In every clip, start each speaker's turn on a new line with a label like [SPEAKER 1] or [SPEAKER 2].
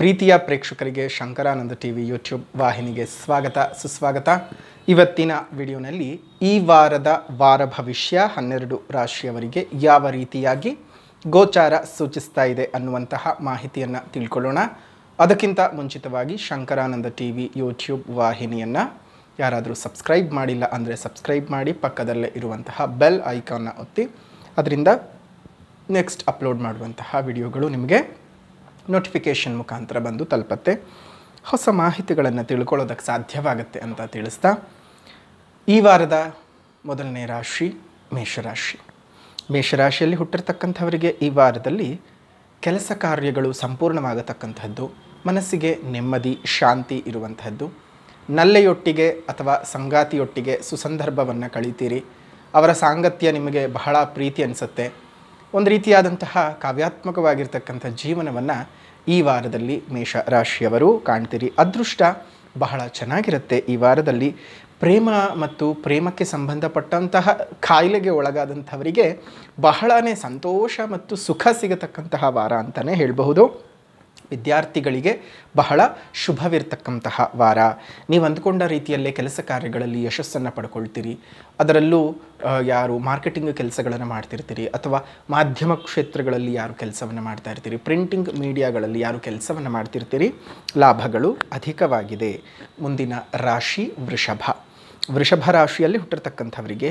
[SPEAKER 1] ಪ್ರೀತಿಯ ಪ್ರೇಕ್ಷಕರಿಗೆ Shankaranand T V YouTube ವಾಹಿನಿಗೆ ಸ್ವಾಗತ ಸುಸ್ವಾಗತ ಇವತ್ತಿನ ವಿಡಿಯೋನಲ್ಲಿ ಈ ವಾರದ ವಾರ ಭವಿಷ್ಯ ಹನ್ನೆರಡು ರಾಶಿಯವರಿಗೆ ಯಾವ ರೀತಿಯಾಗಿ ಗೋಚಾರ ಸೂಚಿಸ್ತಾ ಇದೆ ಅನ್ನುವಂತಹ ಮಾಹಿತಿಯನ್ನು ತಿಳ್ಕೊಳ್ಳೋಣ ಅದಕ್ಕಿಂತ ಮುಂಚಿತವಾಗಿ ಶಂಕರಾನಂದ ಟಿ ವಿ ಯೂಟ್ಯೂಬ್ ವಾಹಿನಿಯನ್ನು ಯಾರಾದರೂ ಸಬ್ಸ್ಕ್ರೈಬ್ ಮಾಡಿಲ್ಲ ಅಂದರೆ ಸಬ್ಸ್ಕ್ರೈಬ್ ಮಾಡಿ ಪಕ್ಕದಲ್ಲೇ ಇರುವಂತಹ ಬೆಲ್ ಐಕಾನ್ನ ಒತ್ತಿ ಅದರಿಂದ ನೆಕ್ಸ್ಟ್ ಅಪ್ಲೋಡ್ ಮಾಡುವಂತಹ ವಿಡಿಯೋಗಳು ನಿಮಗೆ ನೋಟಿಫಿಕೇಷನ್ ಮುಖಾಂತರ ಬಂದು ತಲುಪತ್ತೆ ಹೊಸ ಮಾಹಿತಿಗಳನ್ನು ತಿಳ್ಕೊಳ್ಳೋದಕ್ಕೆ ಸಾಧ್ಯವಾಗುತ್ತೆ ಅಂತ ತಿಳಿಸ್ತಾ ಈ ವಾರದ ಮೊದಲನೇ ರಾಶಿ ಮೇಷರಾಶಿ ಮೇಷರಾಶಿಯಲ್ಲಿ ಹುಟ್ಟಿರ್ತಕ್ಕಂಥವರಿಗೆ ಈ ವಾರದಲ್ಲಿ ಕೆಲಸ ಕಾರ್ಯಗಳು ಸಂಪೂರ್ಣವಾಗತಕ್ಕಂಥದ್ದು ಮನಸ್ಸಿಗೆ ನೆಮ್ಮದಿ ಶಾಂತಿ ಇರುವಂಥದ್ದು ನಲ್ಲೆಯೊಟ್ಟಿಗೆ ಅಥವಾ ಸಂಗಾತಿಯೊಟ್ಟಿಗೆ ಸುಸಂದರ್ಭವನ್ನು ಕಳೀತೀರಿ ಅವರ ಸಾಂಗತ್ಯ ನಿಮಗೆ ಬಹಳ ಪ್ರೀತಿ ಅನಿಸುತ್ತೆ ಒಂದು ರೀತಿಯಾದಂತಹ ಕಾವ್ಯಾತ್ಮಕವಾಗಿರ್ತಕ್ಕಂಥ ಜೀವನವನ್ನು ಈ ವಾರದಲ್ಲಿ ಮೇಷ ರಾಶಿಯವರು ಕಾಣ್ತೀರಿ ಅದೃಷ್ಟ ಬಹಳ ಚೆನ್ನಾಗಿರುತ್ತೆ ಈ ವಾರದಲ್ಲಿ ಪ್ರೇಮ ಮತ್ತು ಪ್ರೇಮಕ್ಕೆ ಸಂಬಂಧಪಟ್ಟಂತಹ ಕಾಯಿಲೆಗೆ ಒಳಗಾದಂಥವರಿಗೆ ಬಹಳನೇ ಸಂತೋಷ ಮತ್ತು ಸುಖ ಸಿಗತಕ್ಕಂತಹ ವಾರ ಅಂತಲೇ ಹೇಳಬಹುದು ವಿದ್ಯಾರ್ಥಿಗಳಿಗೆ ಬಹಳ ಶುಭವಿರ್ತಕ್ಕಂತಹ ವಾರ ನೀವು ಅಂದುಕೊಂಡ ರೀತಿಯಲ್ಲೇ ಕೆಲಸ ಕಾರ್ಯಗಳಲ್ಲಿ ಯಶಸ್ಸನ್ನು ಪಡ್ಕೊಳ್ತೀರಿ ಅದರಲ್ಲೂ ಯಾರು ಮಾರ್ಕೆಟಿಂಗ್ ಕೆಲಸಗಳನ್ನು ಮಾಡ್ತಿರ್ತೀರಿ ಅಥವಾ ಮಾಧ್ಯಮ ಕ್ಷೇತ್ರಗಳಲ್ಲಿ ಯಾರು ಕೆಲಸವನ್ನು ಮಾಡ್ತಾ ಇರ್ತೀರಿ ಪ್ರಿಂಟಿಂಗ್ ಮೀಡಿಯಾಗಳಲ್ಲಿ ಯಾರು ಕೆಲಸವನ್ನು ಮಾಡ್ತಿರ್ತೀರಿ ಲಾಭಗಳು ಅಧಿಕವಾಗಿದೆ ಮುಂದಿನ ರಾಶಿ ವೃಷಭ ವೃಷಭ ರಾಶಿಯಲ್ಲಿ ಹುಟ್ಟಿರ್ತಕ್ಕಂಥವರಿಗೆ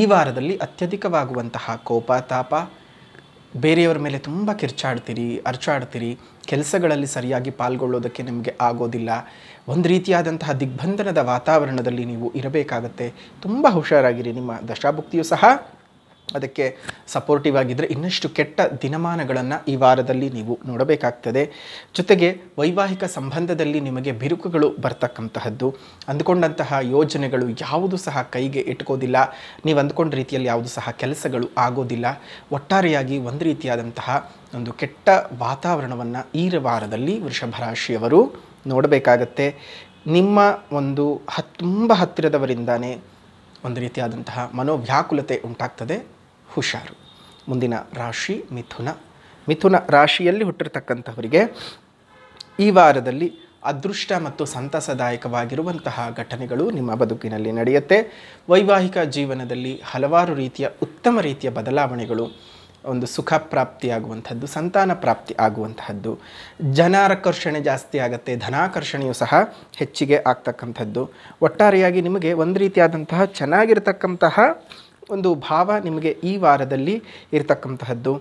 [SPEAKER 1] ಈ ವಾರದಲ್ಲಿ ಅತ್ಯಧಿಕವಾಗುವಂತಹ ಕೋಪ ತಾಪ ಬೇರೆಯವರ ಮೇಲೆ ತುಂಬ ಕಿರ್ಚಾಡ್ತೀರಿ ಅರ್ಚಾಡ್ತೀರಿ ಕೆಲಸಗಳಲ್ಲಿ ಸರಿಯಾಗಿ ಪಾಲ್ಗೊಳ್ಳೋದಕ್ಕೆ ನಿಮಗೆ ಆಗೋದಿಲ್ಲ ಒಂದು ರೀತಿಯಾದಂತಹ ದಿಗ್ಬಂಧನದ ವಾತಾವರಣದಲ್ಲಿ ನೀವು ಇರಬೇಕಾಗತ್ತೆ ತುಂಬ ಹುಷಾರಾಗಿರಿ ನಿಮ್ಮ ದಶಾಭುಕ್ತಿಯು ಸಹ ಅದಕ್ಕೆ ಸಪೋರ್ಟಿವ್ ಆಗಿದ್ದರೆ ಇನ್ನಷ್ಟು ಕೆಟ್ಟ ದಿನಮಾನಗಳನ್ನು ಈ ವಾರದಲ್ಲಿ ನೀವು ನೋಡಬೇಕಾಗ್ತದೆ ಜೊತೆಗೆ ವೈವಾಹಿಕ ಸಂಬಂಧದಲ್ಲಿ ನಿಮಗೆ ಬಿರುಕುಗಳು ಬರ್ತಕ್ಕಂತಹದ್ದು ಅಂದ್ಕೊಂಡಂತಹ ಯೋಜನೆಗಳು ಯಾವುದು ಸಹ ಕೈಗೆ ಇಟ್ಕೋದಿಲ್ಲ ನೀವು ಅಂದ್ಕೊಂಡ ರೀತಿಯಲ್ಲಿ ಯಾವುದು ಸಹ ಕೆಲಸಗಳು ಆಗೋದಿಲ್ಲ ಒಟ್ಟಾರೆಯಾಗಿ ಒಂದು ರೀತಿಯಾದಂತಹ ಒಂದು ಕೆಟ್ಟ ವಾತಾವರಣವನ್ನು ಈ ವಾರದಲ್ಲಿ ವೃಷಭರಾಶಿಯವರು ನೋಡಬೇಕಾಗತ್ತೆ ನಿಮ್ಮ ಒಂದು ಹತ್ತುಂಬ ತುಂಬ ಹತ್ತಿರದವರಿಂದಾನೇ ಒಂದು ರೀತಿಯಾದಂತಹ ಮನೋವ್ಯಾಕುಲತೆ ಉಂಟಾಗ್ತದೆ ಹುಷಾರು ಮುಂದಿನ ರಾಶಿ ಮಿಥುನ ಮಿಥುನ ರಾಶಿಯಲ್ಲಿ ಹುಟ್ಟಿರ್ತಕ್ಕಂಥವರಿಗೆ ಈ ವಾರದಲ್ಲಿ ಅದೃಷ್ಟ ಮತ್ತು ಸಂತಸದಾಯಕವಾಗಿರುವಂತಹ ಘಟನೆಗಳು ನಿಮ್ಮ ಬದುಕಿನಲ್ಲಿ ನಡೆಯುತ್ತೆ ವೈವಾಹಿಕ ಜೀವನದಲ್ಲಿ ಹಲವಾರು ರೀತಿಯ ಉತ್ತಮ ರೀತಿಯ ಬದಲಾವಣೆಗಳು ಒಂದು ಸುಖ ಪ್ರಾಪ್ತಿಯಾಗುವಂಥದ್ದು ಸಂತಾನ ಪ್ರಾಪ್ತಿ ಆಗುವಂತಹದ್ದು ಜನಾರಕರ್ಷಣೆ ಜಾಸ್ತಿ ಆಗುತ್ತೆ ಧನಾಕರ್ಷಣೆಯು ಸಹ ಹೆಚ್ಚಿಗೆ ಆಗ್ತಕ್ಕಂಥದ್ದು ಒಟ್ಟಾರೆಯಾಗಿ ನಿಮಗೆ ಒಂದು ರೀತಿಯಾದಂತಹ ಚೆನ್ನಾಗಿರ್ತಕ್ಕಂತಹ ಒಂದು ಭಾವ ನಿಮಗೆ ಈ ವಾರದಲ್ಲಿ ಇರತಕ್ಕಂತಹದ್ದು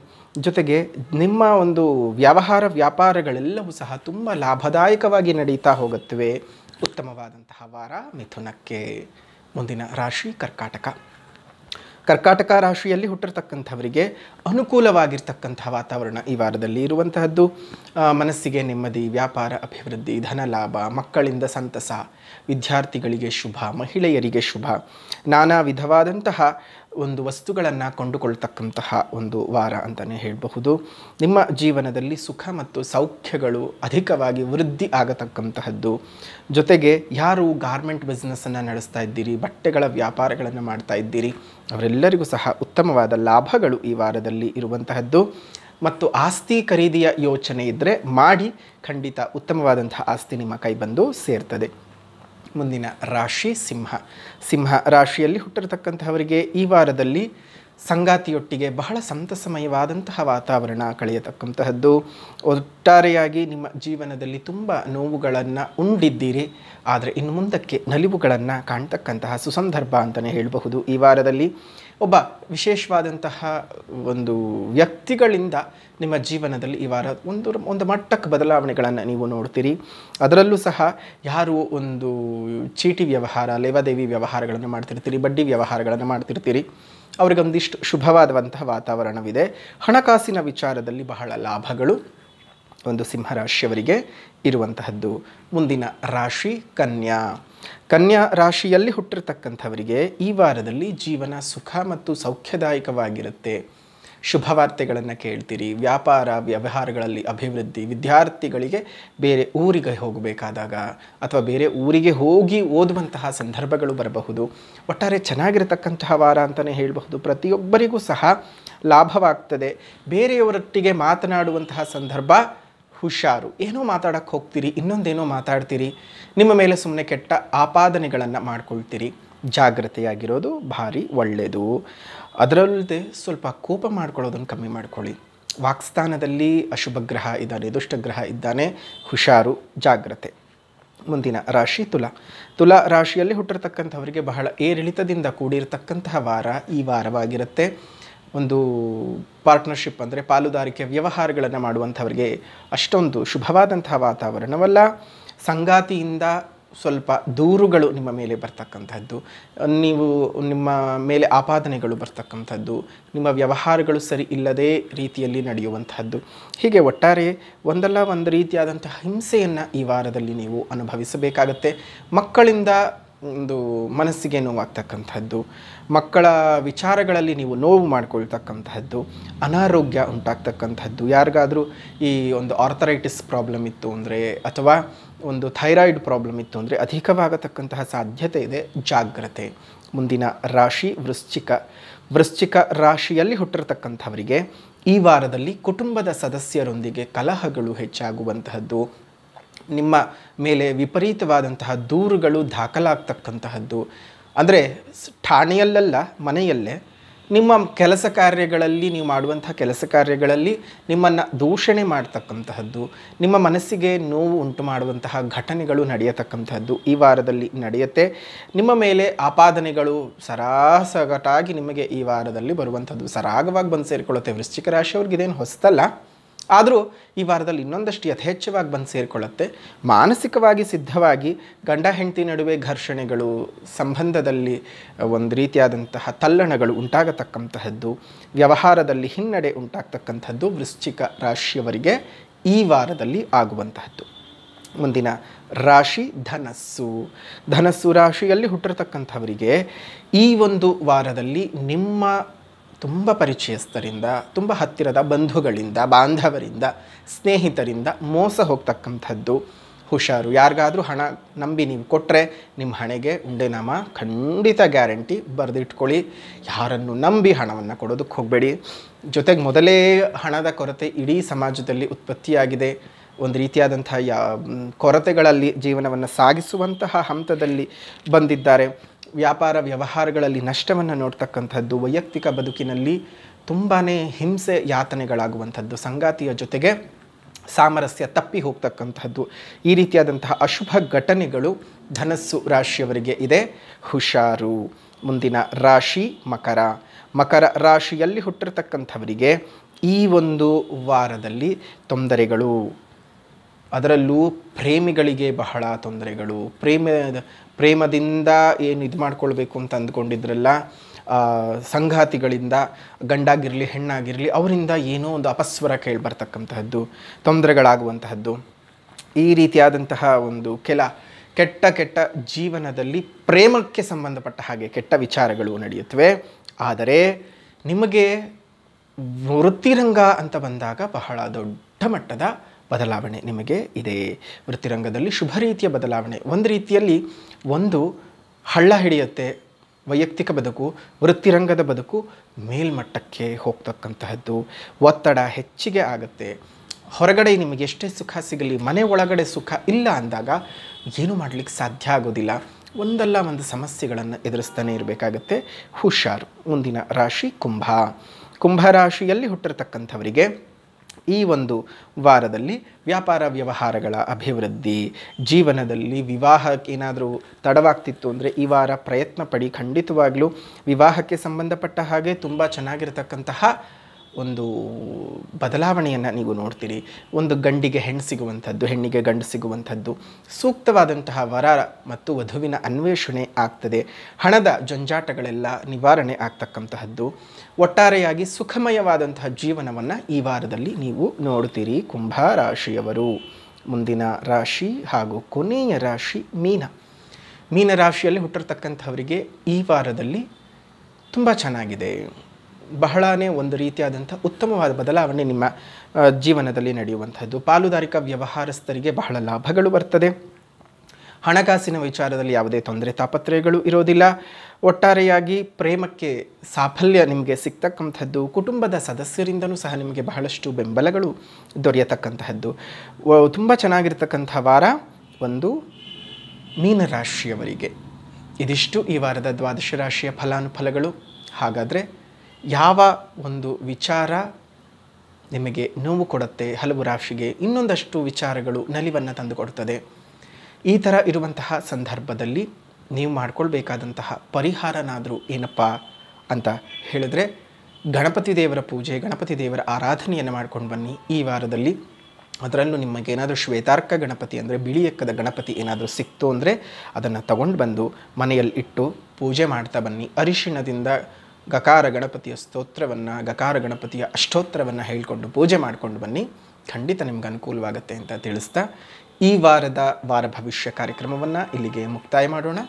[SPEAKER 1] ಜೊತೆಗೆ ನಿಮ್ಮ ಒಂದು ವ್ಯವಹಾರ ವ್ಯಾಪಾರಗಳೆಲ್ಲವೂ ಸಹ ತುಂಬ ಲಾಭದಾಯಕವಾಗಿ ನಡೀತಾ ಹೋಗುತ್ತವೆ ಉತ್ತಮವಾದಂತಹ ವಾರ ಮಿಥುನಕ್ಕೆ ಮುಂದಿನ ರಾಶಿ ಕರ್ಕಾಟಕ ಕರ್ಕಾಟಕ ರಾಶಿಯಲ್ಲಿ ಹುಟ್ಟಿರ್ತಕ್ಕಂಥವರಿಗೆ ಅನುಕೂಲವಾಗಿರ್ತಕ್ಕಂಥ ವಾತಾವರಣ ಈ ವಾರದಲ್ಲಿ ಇರುವಂತಹದ್ದು ಮನಸ್ಸಿಗೆ ನೆಮ್ಮದಿ ವ್ಯಾಪಾರ ಅಭಿವೃದ್ಧಿ ಧನಲಾಭ ಮಕ್ಕಳಿಂದ ಸಂತಸ ವಿದ್ಯಾರ್ಥಿಗಳಿಗೆ ಶುಭ ಮಹಿಳೆಯರಿಗೆ ಶುಭ ನಾನಾ ವಿಧವಾದಂತಹ ಒಂದು ವಸ್ತುಗಳನ್ನು ಕೊಂಡುಕೊಳ್ತಕ್ಕಂತಹ ಒಂದು ವಾರ ಅಂತಲೇ ಹೇಳಬಹುದು ನಿಮ್ಮ ಜೀವನದಲ್ಲಿ ಸುಖ ಮತ್ತು ಸೌಖ್ಯಗಳು ಅಧಿಕವಾಗಿ ವೃದ್ಧಿ ಆಗತಕ್ಕಂತಹದ್ದು ಜೊತೆಗೆ ಯಾರು ಗಾರ್ಮೆಂಟ್ ಬಿಸ್ನೆಸ್ಸನ್ನು ನಡೆಸ್ತಾ ಇದ್ದೀರಿ ಬಟ್ಟೆಗಳ ವ್ಯಾಪಾರಗಳನ್ನು ಮಾಡ್ತಾ ಇದ್ದೀರಿ ಅವರೆಲ್ಲರಿಗೂ ಸಹ ಉತ್ತಮವಾದ ಲಾಭಗಳು ಈ ವಾರದಲ್ಲಿ ಇರುವಂತಹದ್ದು ಮತ್ತು ಆಸ್ತಿ ಖರೀದಿಯ ಯೋಚನೆ ಇದ್ದರೆ ಮಾಡಿ ಖಂಡಿತ ಉತ್ತಮವಾದಂತಹ ಆಸ್ತಿ ನಿಮ್ಮ ಕೈ ಬಂದು ಸೇರ್ತದೆ ಮುಂದಿನ ರಾಶಿ ಸಿಂಹ ಸಿಂಹ ರಾಶಿಯಲ್ಲಿ ಹುಟ್ಟಿರತಕ್ಕಂತಹವರಿಗೆ ಈ ವಾರದಲ್ಲಿ ಸಂಗಾತಿಯೊಟ್ಟಿಗೆ ಬಹಳ ಸಂತಸಮಯವಾದಂತಹ ವಾತಾವರಣ ಕಳೆಯತಕ್ಕಂತಹದ್ದು ಒಟ್ಟಾರೆಯಾಗಿ ನಿಮ್ಮ ಜೀವನದಲ್ಲಿ ತುಂಬ ನೋವುಗಳನ್ನು ಉಂಡಿದ್ದೀರಿ ಆದರೆ ಇನ್ನು ಮುಂದಕ್ಕೆ ನಲಿವುಗಳನ್ನು ಕಾಣ್ತಕ್ಕಂತಹ ಸುಸಂದರ್ಭ ಅಂತಲೇ ಹೇಳಬಹುದು ಈ ವಾರದಲ್ಲಿ ಒಬ್ಬ ವಿಶೇಷವಾದಂತಹ ಒಂದು ವ್ಯಕ್ತಿಗಳಿಂದ ನಿಮ್ಮ ಜೀವನದಲ್ಲಿ ಈ ವಾರ ಒಂದು ಒಂದು ಮಟ್ಟಕ್ಕೆ ಬದಲಾವಣೆಗಳನ್ನು ನೀವು ನೋಡ್ತೀರಿ ಅದರಲ್ಲೂ ಸಹ ಯಾರು ಒಂದು ಚೀಟಿ ವ್ಯವಹಾರ ಲೇವಾದೇವಿ ವ್ಯವಹಾರಗಳನ್ನು ಮಾಡ್ತಿರ್ತೀರಿ ಬಡ್ಡಿ ವ್ಯವಹಾರಗಳನ್ನು ಮಾಡ್ತಿರ್ತೀರಿ ಅವ್ರಿಗೊಂದಿಷ್ಟು ಶುಭವಾದವಂತಹ ವಾತಾವರಣವಿದೆ ಹಣಕಾಸಿನ ವಿಚಾರದಲ್ಲಿ ಬಹಳ ಲಾಭಗಳು ಒಂದು ಸಿಂಹರಾಶಿಯವರಿಗೆ ಇರುವಂತಹದ್ದು ಮುಂದಿನ ರಾಶಿ ಕನ್ಯಾ ಕನ್ಯಾ ರಾಶಿಯಲ್ಲಿ ಹುಟ್ಟಿರ್ತಕ್ಕಂಥವರಿಗೆ ಈ ವಾರದಲ್ಲಿ ಜೀವನ ಸುಖ ಮತ್ತು ಸೌಖ್ಯದಾಯಕವಾಗಿರುತ್ತೆ ಶುಭವಾರ್ತೆಗಳನ್ನು ಕೇಳ್ತೀರಿ ವ್ಯಾಪಾರ ವ್ಯವಹಾರಗಳಲ್ಲಿ ಅಭಿವೃದ್ಧಿ ವಿದ್ಯಾರ್ಥಿಗಳಿಗೆ ಬೇರೆ ಊರಿಗೆ ಹೋಗಬೇಕಾದಾಗ ಅಥವಾ ಬೇರೆ ಊರಿಗೆ ಹೋಗಿ ಓದುವಂತಹ ಸಂದರ್ಭಗಳು ಬರಬಹುದು ಒಟ್ಟಾರೆ ಚೆನ್ನಾಗಿರತಕ್ಕಂತಹ ವಾರ ಅಂತಲೇ ಹೇಳಬಹುದು ಪ್ರತಿಯೊಬ್ಬರಿಗೂ ಸಹ ಲಾಭವಾಗ್ತದೆ ಬೇರೆಯವರೊಟ್ಟಿಗೆ ಮಾತನಾಡುವಂತಹ ಸಂದರ್ಭ ಹುಷಾರು ಏನೋ ಮಾತಾಡೋಕ್ಕೆ ಹೋಗ್ತೀರಿ ಇನ್ನೊಂದೇನೋ ಮಾತಾಡ್ತೀರಿ ನಿಮ್ಮ ಮೇಲೆ ಸುಮ್ಮನೆ ಕೆಟ್ಟ ಆಪಾದನೆಗಳನ್ನು ಮಾಡ್ಕೊಳ್ತೀರಿ ಜಾಗ್ರತೆಯಾಗಿರೋದು ಭಾರಿ ಒಳ್ಳೆಯದು ಅದರಲ್ಲದೆ ಸ್ವಲ್ಪ ಕೋಪ ಮಾಡ್ಕೊಳ್ಳೋದನ್ನು ಕಮ್ಮಿ ಮಾಡ್ಕೊಳ್ಳಿ ವಾಕ್ಸ್ಥಾನದಲ್ಲಿ ಅಶುಭ ಗ್ರಹ ಇದ್ದಾನೆ ದುಷ್ಟಗ್ರಹ ಇದ್ದಾನೆ ಹುಷಾರು ಜಾಗ್ರತೆ ಮುಂದಿನ ರಾಶಿ ತುಲಾ ತುಲಾ ರಾಶಿಯಲ್ಲಿ ಹುಟ್ಟಿರ್ತಕ್ಕಂಥವರಿಗೆ ಬಹಳ ಏರಿಳಿತದಿಂದ ಕೂಡಿರತಕ್ಕಂತಹ ವಾರ ಈ ವಾರವಾಗಿರುತ್ತೆ ಒಂದು ಪಾರ್ಟ್ನರ್ಶಿಪ್ ಅಂದರೆ ಪಾಲುದಾರಿಕೆ ವ್ಯವಹಾರಗಳನ್ನು ಮಾಡುವಂಥವ್ರಿಗೆ ಅಷ್ಟೊಂದು ಶುಭವಾದಂತಹ ವಾತಾವರಣವಲ್ಲ ಸಂಗಾತಿಯಿಂದ ಸ್ವಲ್ಪ ದೂರುಗಳು ನಿಮ್ಮ ಮೇಲೆ ಬರ್ತಕ್ಕಂಥದ್ದು ನೀವು ನಿಮ್ಮ ಮೇಲೆ ಆಪಾದನೆಗಳು ಬರ್ತಕ್ಕಂಥದ್ದು ನಿಮ್ಮ ವ್ಯವಹಾರಗಳು ಸರಿ ಇಲ್ಲದೇ ರೀತಿಯಲ್ಲಿ ನಡೆಯುವಂತಹದ್ದು ಹೀಗೆ ಒಟ್ಟಾರೆ ಒಂದಲ್ಲ ಒಂದು ರೀತಿಯಾದಂಥ ಹಿಂಸೆಯನ್ನು ಈ ವಾರದಲ್ಲಿ ನೀವು ಅನುಭವಿಸಬೇಕಾಗತ್ತೆ ಮಕ್ಕಳಿಂದ ಒಂದು ಮನಸ್ಸಿಗೆ ನೋವಾಗ್ತಕ್ಕಂಥದ್ದು ಮಕ್ಕಳ ವಿಚಾರಗಳಲ್ಲಿ ನೀವು ನೋವು ಮಾಡಿಕೊಳ್ತಕ್ಕಂಥದ್ದು ಅನಾರೋಗ್ಯ ಉಂಟಾಗ್ತಕ್ಕಂಥದ್ದು ಯಾರಿಗಾದರೂ ಈ ಒಂದು ಆರ್ಥರೈಟಿಸ್ ಪ್ರಾಬ್ಲಮ್ ಇತ್ತು ಅಂದರೆ ಅಥವಾ ಒಂದು ಥೈರಾಯ್ಡ್ ಪ್ರಾಬ್ಲಮ್ ಇತ್ತು ಅಂದರೆ ಅಧಿಕವಾಗತಕ್ಕಂತಹ ಸಾಧ್ಯತೆ ಇದೆ ಜಾಗ್ರತೆ ಮುಂದಿನ ರಾಶಿ ವೃಶ್ಚಿಕ ವೃಶ್ಚಿಕ ರಾಶಿಯಲ್ಲಿ ಹುಟ್ಟಿರತಕ್ಕಂಥವರಿಗೆ ಈ ವಾರದಲ್ಲಿ ಕುಟುಂಬದ ಸದಸ್ಯರೊಂದಿಗೆ ಕಲಹಗಳು ಹೆಚ್ಚಾಗುವಂತಹದ್ದು ನಿಮ್ಮ ಮೇಲೆ ವಿಪರೀತವಾದಂತಹ ದೂರುಗಳು ದಾಖಲಾಗ್ತಕ್ಕಂತಹದ್ದು ಅಂದರೆ ಠಾಣೆಯಲ್ಲಲ್ಲ ಮನೆಯಲ್ಲೇ ನಿಮ್ಮ ಕೆಲಸ ಕಾರ್ಯಗಳಲ್ಲಿ ನೀವು ಮಾಡುವಂತಹ ಕೆಲಸ ಕಾರ್ಯಗಳಲ್ಲಿ ನಿಮ್ಮನ್ನು ದೂಷಣೆ ಮಾಡ್ತಕ್ಕಂತಹದ್ದು ನಿಮ್ಮ ಮನಸ್ಸಿಗೆ ನೋವು ಉಂಟು ಮಾಡುವಂತಹ ಘಟನೆಗಳು ನಡೆಯತಕ್ಕಂತಹದ್ದು ಈ ವಾರದಲ್ಲಿ ನಡೆಯುತ್ತೆ ನಿಮ್ಮ ಮೇಲೆ ಆಪಾದನೆಗಳು ಸರಾಸಗಟಾಗಿ ನಿಮಗೆ ಈ ವಾರದಲ್ಲಿ ಬರುವಂಥದ್ದು ಸರಾಗವಾಗಿ ಬಂದು ಸೇರಿಕೊಳ್ಳುತ್ತೆ ವೃಶ್ಚಿಕ ಇದೇನು ಹೊಸತಲ್ಲ ಆದರೂ ಈ ವಾರದಲ್ಲಿ ಇನ್ನೊಂದಷ್ಟು ಯಥೇಚ್ಛವಾಗಿ ಬಂದು ಸೇರಿಕೊಳ್ಳುತ್ತೆ ಮಾನಸಿಕವಾಗಿ ಸಿದ್ಧವಾಗಿ ಗಂಡ ಹೆಂಡತಿ ನಡುವೆ ಘರ್ಷಣೆಗಳು ಸಂಬಂಧದಲ್ಲಿ ಒಂದು ರೀತಿಯಾದಂತಹ ತಲ್ಲಣಗಳು ಉಂಟಾಗತಕ್ಕಂತಹದ್ದು ವ್ಯವಹಾರದಲ್ಲಿ ಹಿನ್ನಡೆ ಉಂಟಾಗ್ತಕ್ಕಂಥದ್ದು ವೃಶ್ಚಿಕ ರಾಶಿಯವರಿಗೆ ಈ ವಾರದಲ್ಲಿ ಆಗುವಂತಹದ್ದು ಮುಂದಿನ ರಾಶಿ ಧನಸ್ಸು ಧನಸ್ಸು ರಾಶಿಯಲ್ಲಿ ಹುಟ್ಟಿರತಕ್ಕಂಥವರಿಗೆ ಈ ಒಂದು ವಾರದಲ್ಲಿ ನಿಮ್ಮ ತುಂಬ ಪರಿಚಯಸ್ಥರಿಂದ ತುಂಬ ಹತ್ತಿರದ ಬಂಧುಗಳಿಂದ ಬಾಂಧವರಿಂದ ಸ್ನೇಹಿತರಿಂದ ಮೋಸ ಹೋಗ್ತಕ್ಕಂಥದ್ದು ಹುಷಾರು ಯಾರಿಗಾದರೂ ಹಣ ನಂಬಿ ನೀವು ಕೊಟ್ಟರೆ ನಿಮ್ಮ ಹಣೆಗೆ ಉಂಡೆನಾಮ ಖಂಡಿತ ಗ್ಯಾರಂಟಿ ಬರೆದಿಟ್ಕೊಳ್ಳಿ ಯಾರನ್ನು ನಂಬಿ ಹಣವನ್ನು ಕೊಡೋದಕ್ಕೆ ಹೋಗಬೇಡಿ ಜೊತೆಗೆ ಮೊದಲೇ ಹಣದ ಕೊರತೆ ಇಡೀ ಸಮಾಜದಲ್ಲಿ ಉತ್ಪತ್ತಿಯಾಗಿದೆ ಒಂದು ರೀತಿಯಾದಂತಹ ಯಾ ಕೊರತೆಗಳಲ್ಲಿ ಜೀವನವನ್ನು ಸಾಗಿಸುವಂತಹ ಹಂತದಲ್ಲಿ ಬಂದಿದ್ದಾರೆ ವ್ಯಾಪಾರ ವ್ಯವಹಾರಗಳಲ್ಲಿ ನಷ್ಟವನ್ನು ನೋಡ್ತಕ್ಕಂಥದ್ದು ವೈಯಕ್ತಿಕ ಬದುಕಿನಲ್ಲಿ ತುಂಬಾ ಹಿಂಸೆ ಯಾತನೆಗಳಾಗುವಂಥದ್ದು ಸಂಗಾತಿಯ ಜೊತೆಗೆ ಸಾಮರಸ್ಯ ತಪ್ಪಿ ಹೋಗ್ತಕ್ಕಂಥದ್ದು ಈ ರೀತಿಯಾದಂತಹ ಅಶುಭ ಘಟನೆಗಳು ಧನಸ್ಸು ರಾಶಿಯವರಿಗೆ ಇದೆ ಹುಷಾರು ಮುಂದಿನ ರಾಶಿ ಮಕರ ಮಕರ ರಾಶಿಯಲ್ಲಿ ಹುಟ್ಟಿರ್ತಕ್ಕಂಥವರಿಗೆ ಈ ಒಂದು ವಾರದಲ್ಲಿ ತೊಂದರೆಗಳು ಅದರಲ್ಲೂ ಪ್ರೇಮಿಗಳಿಗೆ ಬಹಳ ತೊಂದರೆಗಳು ಪ್ರೇಮ ಪ್ರೇಮದಿಂದ ಏನು ಇದು ಮಾಡ್ಕೊಳ್ಬೇಕು ಅಂತ ಅಂದ್ಕೊಂಡಿದ್ರಲ್ಲ ಸಂಗಾತಿಗಳಿಂದ ಗಂಡಾಗಿರಲಿ ಹೆಣ್ಣಾಗಿರಲಿ ಅವರಿಂದ ಏನೋ ಒಂದು ಅಪಸ್ವರ ಕೇಳಿ ತೊಂದರೆಗಳಾಗುವಂತಹದ್ದು ಈ ರೀತಿಯಾದಂತಹ ಒಂದು ಕೆಲ ಕೆಟ್ಟ ಕೆಟ್ಟ ಜೀವನದಲ್ಲಿ ಪ್ರೇಮಕ್ಕೆ ಸಂಬಂಧಪಟ್ಟ ಹಾಗೆ ಕೆಟ್ಟ ವಿಚಾರಗಳು ನಡೆಯುತ್ತವೆ ಆದರೆ ನಿಮಗೆ ವೃತ್ತಿರಂಗ ಅಂತ ಬಂದಾಗ ಬಹಳ ದೊಡ್ಡ ಮಟ್ಟದ ಬದಲಾವಣೆ ನಿಮಗೆ ಇದೆ ವೃತ್ತಿರಂಗದಲ್ಲಿ ಶುಭ ರೀತಿಯ ಬದಲಾವಣೆ ಒಂದು ರೀತಿಯಲ್ಲಿ ಒಂದು ಹಳ್ಳ ಹಿಡಿಯುತ್ತೆ ವೈಯಕ್ತಿಕ ಬದುಕು ವೃತ್ತಿರಂಗದ ಬದುಕು ಮೇಲ್ಮಟ್ಟಕ್ಕೆ ಹೋಗ್ತಕ್ಕಂತಹದ್ದು ಒತ್ತಡ ಹೆಚ್ಚಿಗೆ ಆಗುತ್ತೆ ಹೊರಗಡೆ ನಿಮಗೆ ಎಷ್ಟೇ ಸುಖ ಸಿಗಲಿ ಮನೆ ಒಳಗಡೆ ಸುಖ ಇಲ್ಲ ಅಂದಾಗ ಏನು ಮಾಡಲಿಕ್ಕೆ ಸಾಧ್ಯ ಆಗೋದಿಲ್ಲ ಒಂದಲ್ಲ ಒಂದು ಸಮಸ್ಯೆಗಳನ್ನು ಎದುರಿಸ್ತಾನೆ ಇರಬೇಕಾಗತ್ತೆ ಹುಷಾರು ಮುಂದಿನ ರಾಶಿ ಕುಂಭ ಕುಂಭ ರಾಶಿಯಲ್ಲಿ ಹುಟ್ಟಿರತಕ್ಕಂಥವರಿಗೆ ಈ ಒಂದು ವಾರದಲ್ಲಿ ವ್ಯಾಪಾರ ವ್ಯವಹಾರಗಳ ಅಭಿವೃದ್ಧಿ ಜೀವನದಲ್ಲಿ ವಿವಾಹಕ್ಕೆ ಏನಾದರೂ ತಡವಾಗ್ತಿತ್ತು ಅಂದರೆ ಈ ವಾರ ಪ್ರಯತ್ನ ಪಡಿ ಖಂಡಿತವಾಗಲೂ ವಿವಾಹಕ್ಕೆ ಸಂಬಂಧಪಟ್ಟ ಹಾಗೆ ತುಂಬ ಚೆನ್ನಾಗಿರತಕ್ಕಂತಹ ಒಂದು ಬದಲಾವಣೆಯನ್ನು ನೀವು ನೋಡ್ತೀರಿ ಒಂದು ಗಂಡಿಗೆ ಹೆಣ್ಣು ಸಿಗುವಂಥದ್ದು ಹೆಣ್ಣಿಗೆ ಗಂಡು ಸಿಗುವಂಥದ್ದು ಸೂಕ್ತವಾದಂತಹ ವರ ಮತ್ತು ವಧುವಿನ ಅನ್ವೇಷಣೆ ಆಗ್ತದೆ ಹಣದ ಜಂಜಾಟಗಳೆಲ್ಲ ನಿವಾರಣೆ ಆಗ್ತಕ್ಕಂತಹದ್ದು ಒಟ್ಟಾರೆಯಾಗಿ ಸುಖಮಯವಾದಂತಹ ಜೀವನವನ್ನು ಈ ವಾರದಲ್ಲಿ ನೀವು ನೋಡ್ತೀರಿ ಕುಂಭ ರಾಶಿಯವರು ಮುಂದಿನ ರಾಶಿ ಹಾಗೂ ಕೊನೆಯ ರಾಶಿ ಮೀನ ಮೀನ ರಾಶಿಯಲ್ಲಿ ಹುಟ್ಟಿರ್ತಕ್ಕಂಥವರಿಗೆ ಈ ವಾರದಲ್ಲಿ ತುಂಬ ಚೆನ್ನಾಗಿದೆ ಬಹಳನೇ ಒಂದು ರೀತಿಯಾದಂಥ ಉತ್ತಮವಾದ ಬದಲಾವಣೆ ನಿಮ್ಮ ಜೀವನದಲ್ಲಿ ನಡೆಯುವಂಥದ್ದು ಪಾಲುದಾರಿಕಾ ವ್ಯವಹಾರಸ್ಥರಿಗೆ ಬಹಳ ಲಾಭಗಳು ಬರ್ತದೆ ಹಣಕಾಸಿನ ವಿಚಾರದಲ್ಲಿ ಯಾವುದೇ ತೊಂದರೆ ತಾಪತ್ರಯಗಳು ಇರೋದಿಲ್ಲ ಒಟ್ಟಾರೆಯಾಗಿ ಪ್ರೇಮಕ್ಕೆ ಸಾಫಲ್ಯ ನಿಮಗೆ ಸಿಗ್ತಕ್ಕಂಥದ್ದು ಕುಟುಂಬದ ಸದಸ್ಯರಿಂದನೂ ಸಹ ನಿಮಗೆ ಬಹಳಷ್ಟು ಬೆಂಬಲಗಳು ದೊರೆಯತಕ್ಕಂತಹದ್ದು ತುಂಬ ಚೆನ್ನಾಗಿರ್ತಕ್ಕಂಥ ವಾರ ಒಂದು ಮೀನರಾಶಿಯವರಿಗೆ ಇದಿಷ್ಟು ಈ ವಾರದ ದ್ವಾದಶ ರಾಶಿಯ ಫಲಾನುಫಲಗಳು ಹಾಗಾದರೆ ಯಾವ ಒಂದು ವಿಚಾರ ನಿಮಗೆ ನೋವು ಕೊಡುತ್ತೆ ಹಲವು ರಾಶಿಗೆ ಇನ್ನೊಂದಷ್ಟು ವಿಚಾರಗಳು ನಲಿವನ್ನು ತಂದುಕೊಡುತ್ತದೆ ಈ ಥರ ಇರುವಂತಹ ಸಂದರ್ಭದಲ್ಲಿ ನೀವು ಮಾಡಿಕೊಳ್ಬೇಕಾದಂತಹ ಪರಿಹಾರನಾದರೂ ಏನಪ್ಪ ಅಂತ ಹೇಳಿದ್ರೆ ಗಣಪತಿ ದೇವರ ಪೂಜೆ ಗಣಪತಿ ದೇವರ ಆರಾಧನೆಯನ್ನು ಮಾಡ್ಕೊಂಡು ಬನ್ನಿ ಈ ವಾರದಲ್ಲಿ ಅದರಲ್ಲೂ ನಿಮಗೇನಾದರೂ ಶ್ವೇತಾರ್ಕ ಗಣಪತಿ ಅಂದರೆ ಬಿಳಿಯಕ್ಕದ ಗಣಪತಿ ಏನಾದರೂ ಸಿಕ್ತು ಅಂದರೆ ಅದನ್ನು ತಗೊಂಡು ಬಂದು ಮನೆಯಲ್ಲಿ ಇಟ್ಟು ಪೂಜೆ ಮಾಡ್ತಾ ಬನ್ನಿ ಅರಿಶಿಣದಿಂದ ಗಕಾರ ಗಣಪತಿಯ ಸ್ತೋತ್ರವನ್ನು ಗಕಾರ ಗಣಪತಿಯ ಅಷ್ಟೋತ್ತರವನ್ನು ಹೇಳಿಕೊಂಡು ಪೂಜೆ ಮಾಡಿಕೊಂಡು ಬನ್ನಿ ಖಂಡಿತ ನಿಮ್ಗೆ ಅನುಕೂಲವಾಗುತ್ತೆ ಅಂತ ತಿಳಿಸ್ತಾ ಈ ವಾರದ ವಾರ ಭವಿಷ್ಯ ಕಾರ್ಯಕ್ರಮವನ್ನು ಇಲ್ಲಿಗೆ ಮುಕ್ತಾಯ ಮಾಡೋಣ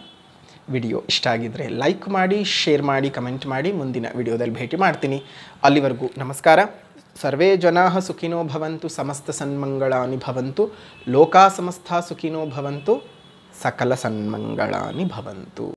[SPEAKER 1] ವಿಡಿಯೋ ಇಷ್ಟ ಆಗಿದ್ದರೆ ಲೈಕ್ ಮಾಡಿ ಶೇರ್ ಮಾಡಿ ಕಮೆಂಟ್ ಮಾಡಿ ಮುಂದಿನ ವಿಡಿಯೋದಲ್ಲಿ ಭೇಟಿ ಮಾಡ್ತೀನಿ ಅಲ್ಲಿವರೆಗೂ ನಮಸ್ಕಾರ ಸರ್ವೇ ಜನಾ ಸುಖಿನೋ ಭವಂತು ಸಮಸ್ತ ಸನ್ಮಂಗಳಾನಿ ಭವಂತು ಲೋಕಾ ಸುಖಿನೋ ಭವಂತು ಸಕಲ ಸನ್ಮಂಗಳಾನಿ ಭವಂತು